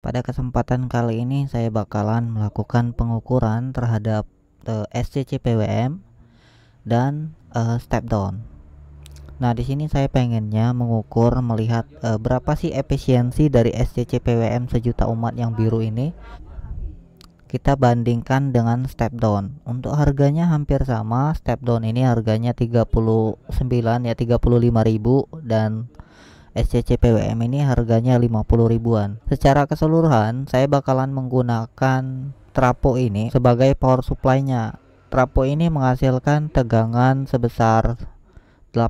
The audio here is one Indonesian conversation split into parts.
Pada kesempatan kali ini saya bakalan melakukan pengukuran terhadap eh, SCC PWM dan uh, step down. Nah, di sini saya pengennya mengukur melihat uh, berapa sih efisiensi dari SCC PWM sejuta umat yang biru ini. Kita bandingkan dengan step down. Untuk harganya hampir sama, step down ini harganya 39 ya 35.000 dan SCCPWM ini harganya 50 ribuan secara keseluruhan saya bakalan menggunakan trapo ini sebagai power supply-nya trapo ini menghasilkan tegangan sebesar 18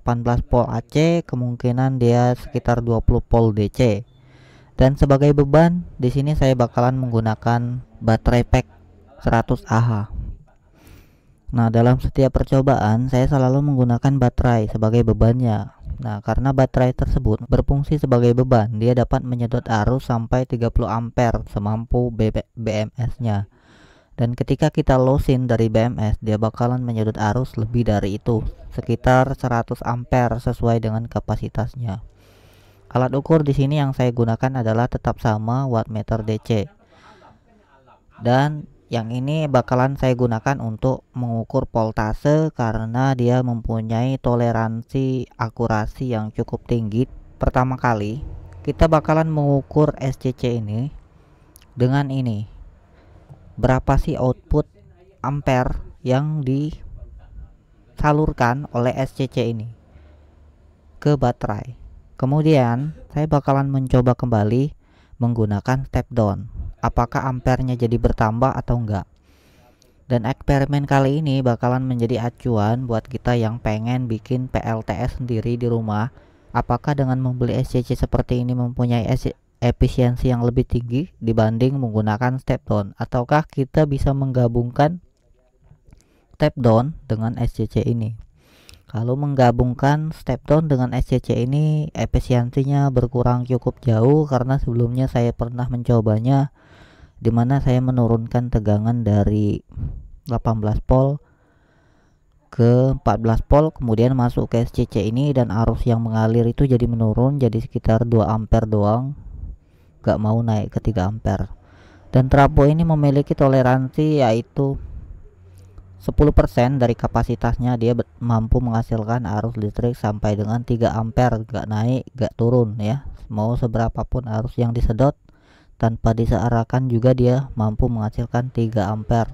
volt AC kemungkinan dia sekitar 20 volt DC dan sebagai beban di sini saya bakalan menggunakan baterai pack 100 Ah Nah, dalam setiap percobaan, saya selalu menggunakan baterai sebagai bebannya. Nah, karena baterai tersebut berfungsi sebagai beban, dia dapat menyedot arus sampai 30 ampere semampu BMS-nya. Dan ketika kita losin dari BMS, dia bakalan menyedot arus lebih dari itu, sekitar 100 ampere sesuai dengan kapasitasnya. Alat ukur di sini yang saya gunakan adalah tetap sama wattmeter DC. Dan yang ini bakalan saya gunakan untuk mengukur voltase karena dia mempunyai toleransi akurasi yang cukup tinggi. Pertama kali, kita bakalan mengukur SCC ini dengan ini. Berapa sih output ampere yang disalurkan oleh SCC ini ke baterai. Kemudian, saya bakalan mencoba kembali menggunakan step down apakah ampernya jadi bertambah atau enggak. Dan eksperimen kali ini bakalan menjadi acuan buat kita yang pengen bikin PLTS sendiri di rumah. Apakah dengan membeli SCC seperti ini mempunyai efisiensi yang lebih tinggi dibanding menggunakan step down ataukah kita bisa menggabungkan step down dengan SCC ini? Kalau menggabungkan step down dengan SCC ini efisiensinya berkurang cukup jauh karena sebelumnya saya pernah mencobanya dimana saya menurunkan tegangan dari 18 volt ke 14 volt kemudian masuk ke SCC ini dan arus yang mengalir itu jadi menurun jadi sekitar 2 ampere doang gak mau naik ke 3 ampere dan trapo ini memiliki toleransi yaitu 10% dari kapasitasnya dia mampu menghasilkan arus listrik sampai dengan 3 ampere gak naik gak turun ya mau seberapapun arus yang disedot tanpa disearahkan juga dia mampu menghasilkan 3 ampere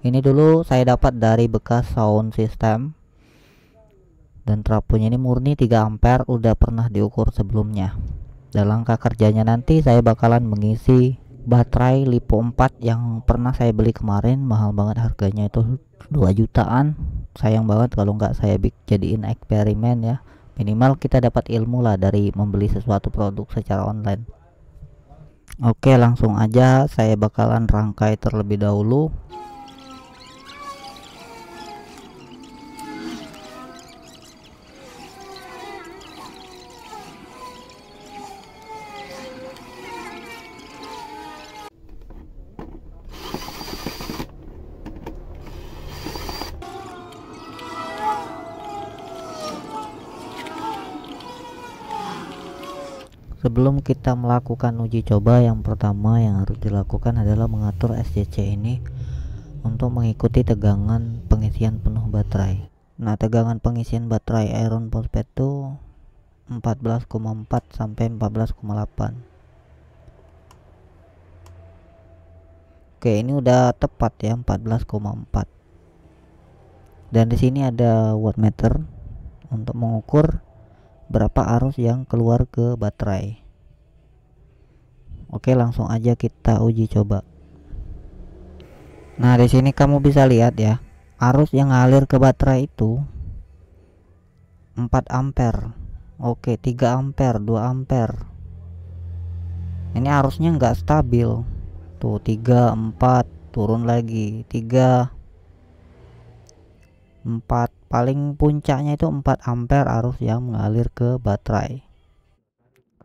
ini dulu saya dapat dari bekas sound system dan trapunya ini murni 3 ampere udah pernah diukur sebelumnya dan langkah kerjanya nanti saya bakalan mengisi baterai lipo 4 yang pernah saya beli kemarin mahal banget harganya itu 2 jutaan sayang banget kalau nggak saya jadiin eksperimen ya minimal kita dapat ilmu lah dari membeli sesuatu produk secara online Oke langsung aja saya bakalan rangkai terlebih dahulu Sebelum kita melakukan uji coba, yang pertama yang harus dilakukan adalah mengatur SCC ini untuk mengikuti tegangan pengisian penuh baterai. Nah, tegangan pengisian baterai iron phosphate itu 14,4 sampai 14,8. Oke, ini udah tepat ya 14,4. Dan di sini ada wattmeter untuk mengukur berapa arus yang keluar ke baterai oke langsung aja kita uji coba nah di sini kamu bisa lihat ya arus yang ngalir ke baterai itu 4 ampere oke 3 ampere 2 ampere ini arusnya nggak stabil tuh 3 4 turun lagi 3 4 paling puncaknya itu 4 ampere arus yang mengalir ke baterai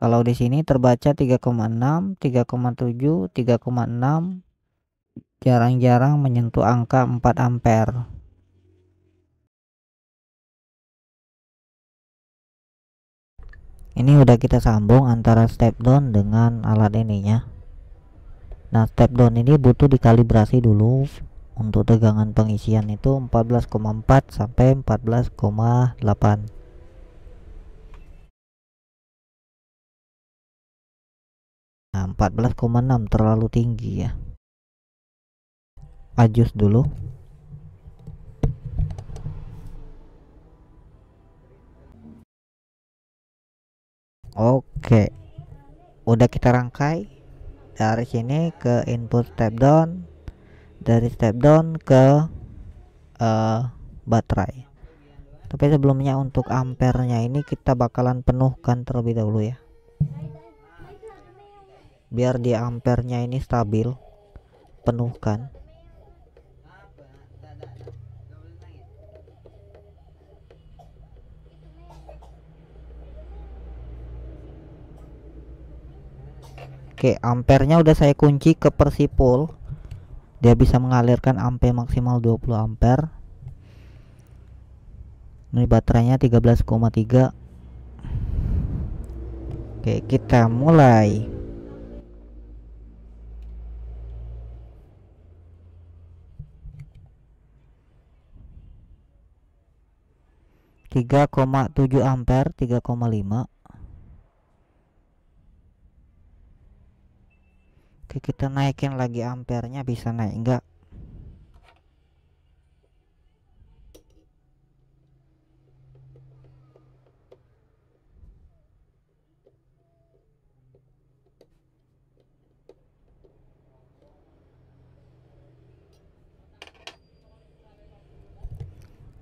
kalau di sini terbaca 3,6 3,7 3,6 jarang-jarang menyentuh angka 4 ampere ini udah kita sambung antara step down dengan alat ininya nah step down ini butuh dikalibrasi dulu untuk tegangan pengisian itu 14,4 sampai 14,8 nah 14,6 terlalu tinggi ya ajus dulu oke udah kita rangkai dari sini ke input step down dari step down ke uh, baterai tapi sebelumnya untuk ampernya ini kita bakalan penuhkan terlebih dahulu ya biar di ampernya ini stabil penuhkan Oke, ampernya udah saya kunci ke persipul dia bisa mengalirkan ampe maksimal 20 ampere ini baterainya 13,3 oke kita mulai tiga koma tujuh ampere tiga koma lima Oke kita naikin lagi ampernya bisa naik enggak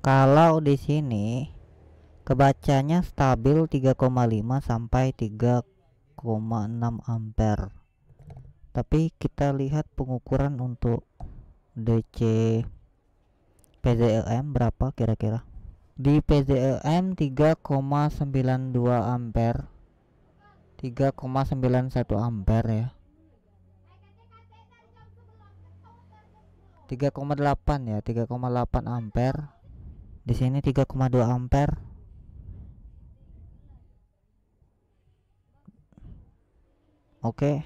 kalau di sini kebacanya stabil 3,5 sampai 3,6 ampere tapi kita lihat pengukuran untuk DC PDLM berapa kira-kira di PDLM 3,92 ampere 3,91 ampere ya 3,8 ya 3,8 ampere di sini 3,2 ampere oke okay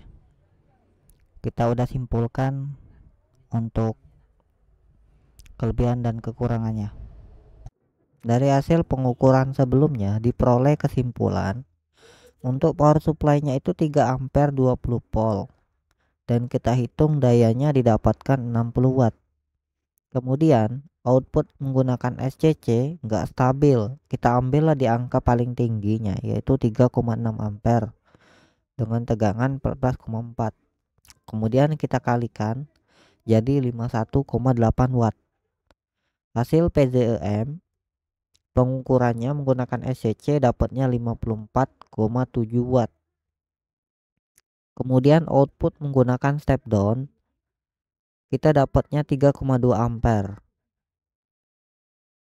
kita udah simpulkan untuk kelebihan dan kekurangannya. Dari hasil pengukuran sebelumnya diperoleh kesimpulan untuk power supply-nya itu 3 ampere 20 volt dan kita hitung dayanya didapatkan 60 watt. Kemudian output menggunakan SCC nggak stabil. Kita ambillah di angka paling tingginya yaitu 3,6 ampere dengan tegangan 14,4 Kemudian kita kalikan jadi 51,8 watt. Hasil PZEM pengukurannya menggunakan SCC dapatnya 54,7 watt. Kemudian output menggunakan step down kita dapatnya 3,2 ampere.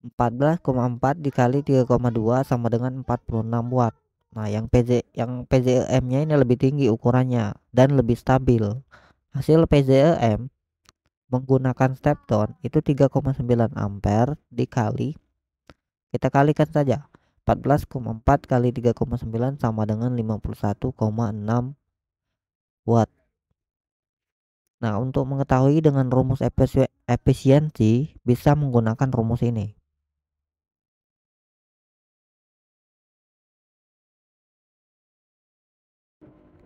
14,4 dikali 3,2 sama dengan 46 watt. Nah, yang PZ yang PZM-nya e ini lebih tinggi ukurannya dan lebih stabil. Hasil PZM e menggunakan step down itu 3,9 ampere dikali kita kalikan saja 14,4 kali 3,9 sama dengan 51,6 watt nah untuk mengetahui dengan rumus efisiensi bisa menggunakan rumus ini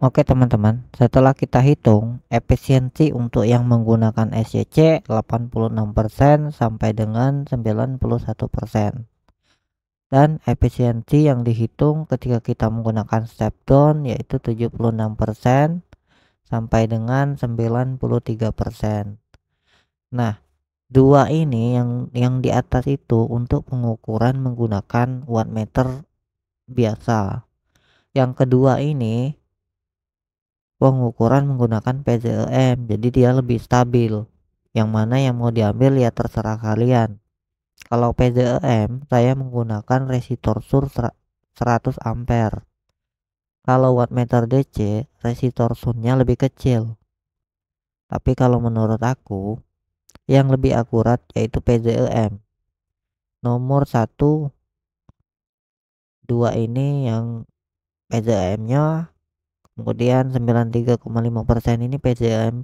Oke teman-teman, setelah kita hitung efisiensi untuk yang menggunakan SCC 86% sampai dengan 91%. Dan efisiensi yang dihitung ketika kita menggunakan step down yaitu 76% sampai dengan 93%. Nah, dua ini yang yang di atas itu untuk pengukuran menggunakan wattmeter biasa. Yang kedua ini pengukuran menggunakan PZLM jadi dia lebih stabil yang mana yang mau diambil ya terserah kalian kalau PZLM saya menggunakan resistor sur 100 ampere kalau wattmeter DC resistor sunnya lebih kecil tapi kalau menurut aku yang lebih akurat yaitu PZLM. nomor 1 2 ini yang PZLM nya kemudian 93,5% ini PJM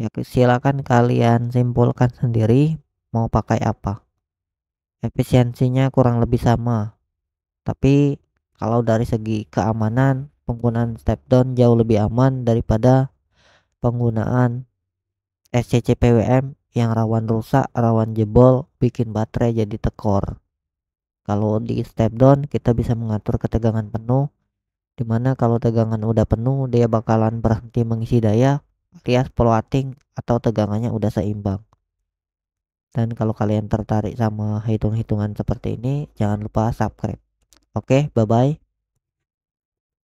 ya silakan kalian simpulkan sendiri mau pakai apa efisiensinya kurang lebih sama tapi kalau dari segi keamanan penggunaan step down jauh lebih aman daripada penggunaan SCC PWM yang rawan rusak, rawan jebol, bikin baterai jadi tekor. Kalau di step down kita bisa mengatur ketegangan penuh Dimana kalau tegangan udah penuh, dia bakalan berhenti mengisi daya alias floating atau tegangannya udah seimbang. Dan kalau kalian tertarik sama hitung-hitungan seperti ini, jangan lupa subscribe. Oke, bye-bye.